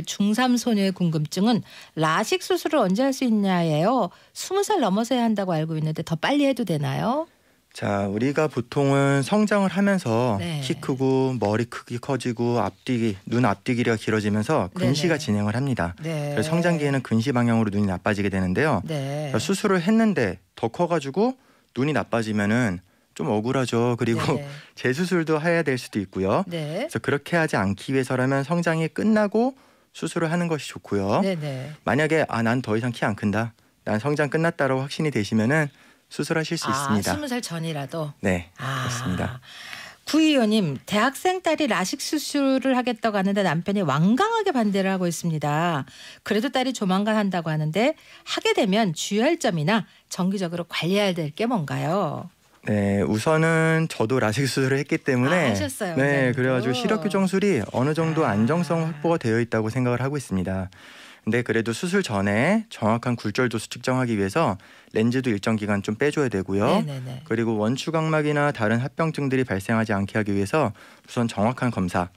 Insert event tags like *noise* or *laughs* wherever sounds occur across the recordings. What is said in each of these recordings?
중삼 소녀의 궁금증은 라식 수술을 언제 할 수 있냐예요. 스무 살 넘어서야 한다고 알고 있는데 더 빨리 해도 되나요? 자, 우리가 보통은 성장을 하면서 네. 키 크고 머리 크기 커지고 앞뒤 눈 앞뒤 길이가 길어지면서 근시가 네, 네 진행을 합니다. 네. 그래서 성장기에는 근시 방향으로 눈이 나빠지게 되는데요. 네. 수술을 했는데 더 커가지고 눈이 나빠지면은 좀 억울하죠. 그리고 네 *laughs* 재수술도 해야 될 수도 있고요. 네. 그래서 그렇게 하지 않기 위해서라면 성장이 끝나고 수술을 하는 것이 좋고요. 네네. 만약에 아 난 더 이상 키 안 큰다, 난 성장 끝났다라고 확신이 되시면은 수술하실 수 아, 있습니다. 스무 살 전이라도. 네, 아. 그렇습니다. 구의원님 대학생 딸이 라식 수술을 하겠다고 하는데 남편이 완강하게 반대를 하고 있습니다. 그래도 딸이 조만간 한다고 하는데 하게 되면 주의할 점이나 정기적으로 관리해야 될 게 뭔가요? 네, 우선은 저도 라섹 수술을 했기 때문에 아, 하셨어요, 네, 원장님 그래가지고 시력 교정술이 어느 정도 아. 안정성 확보가 되어 있다고 생각을 하고 있습니다. 근데 그래도 수술 전에 정확한 굴절 도수 측정하기 위해서 렌즈도 일정 기간 좀 빼줘야 되고요. 네네네. 그리고 원추각막이나 다른 합병증들이 발생하지 않게 하기 위해서 우선 정확한 검사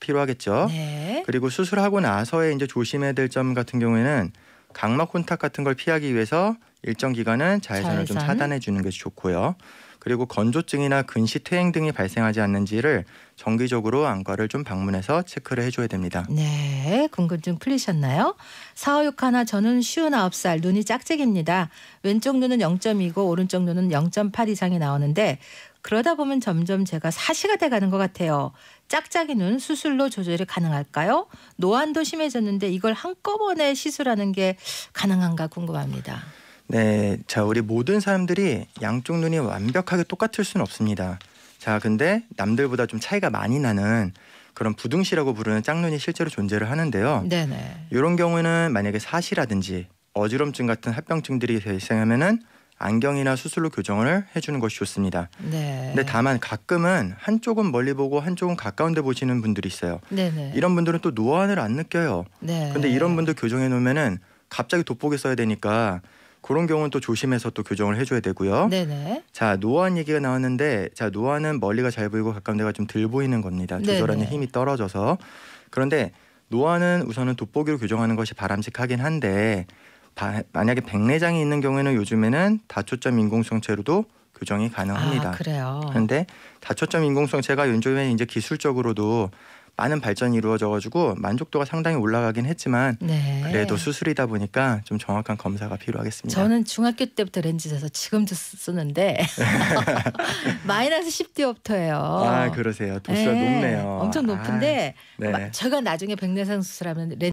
필요하겠죠. 네. 그리고 수술하고 나서에 이제 조심해야 될 점 같은 경우에는 각막 혼탁 같은 걸 피하기 위해서 일정 기간은 자외선을 좀 자외선. 차단해 주는 것이 좋고요. 그리고 건조증이나 근시 퇴행 등이 발생하지 않는지를 정기적으로 안과를 좀 방문해서 체크를 해줘야 됩니다. 네, 궁금증 풀리셨나요? 사오육 하나 저는 쉬운 아홉 살 눈이 짝짝입니다. 왼쪽 눈은 0.2고 오른쪽 눈은 0.8 이상이 나오는데 그러다 보면 점점 제가 사시가 돼가는 것 같아요. 짝짝이 눈 수술로 조절이 가능할까요? 노안도 심해졌는데 이걸 한꺼번에 시술하는 게 가능한가 궁금합니다. 네, 자 우리 모든 사람들이 양쪽 눈이 완벽하게 똑같을 수는 없습니다. 자, 근데 남들보다 좀 차이가 많이 나는 그런 부등시라고 부르는 짝눈이 실제로 존재를 하는데요. 네네. 이런 경우에는 만약에 사시라든지 어지럼증 같은 합병증들이 발생하면은 안경이나 수술로 교정을 해주는 것이 좋습니다. 네. 근데 다만 가끔은 한쪽은 멀리 보고 한쪽은 가까운데 보시는 분들이 있어요. 네네. 이런 분들은 또 노안을 안 느껴요. 네. 근데 이런 분들 교정해 놓으면은 갑자기 돋보기 써야 되니까 그런 경우는 또 조심해서 또 교정을 해줘야 되고요. 네네. 자 노안 얘기가 나왔는데 자 노안은 멀리가 잘 보이고 가까운 데가 좀 덜 보이는 겁니다. 조절하는 네네. 힘이 떨어져서 그런데 노안은 우선은 돋보기로 교정하는 것이 바람직하긴 한데 바, 만약에 백내장이 있는 경우에는 요즘에는 다초점 인공성체로도 교정이 가능합니다. 아, 그래요. 그런데 다초점 인공성체가 요즘에 이제 기술적으로도 많은 발전이 이루어져가지고 만족도가 상당히 올라가긴 했지만 네. 그래도 수술이다 보니까 좀 정확한 검사가 필요하겠습니다. 저는 중학교 때부터 렌즈 써서 지금도 쓰는데 *laughs* 마이너스 10디옵터예요. 아 그러세요. 도수가 네. 높네요. 엄청 높은데 아, 네. 제가 나중에 백내상 수술하면 렌즈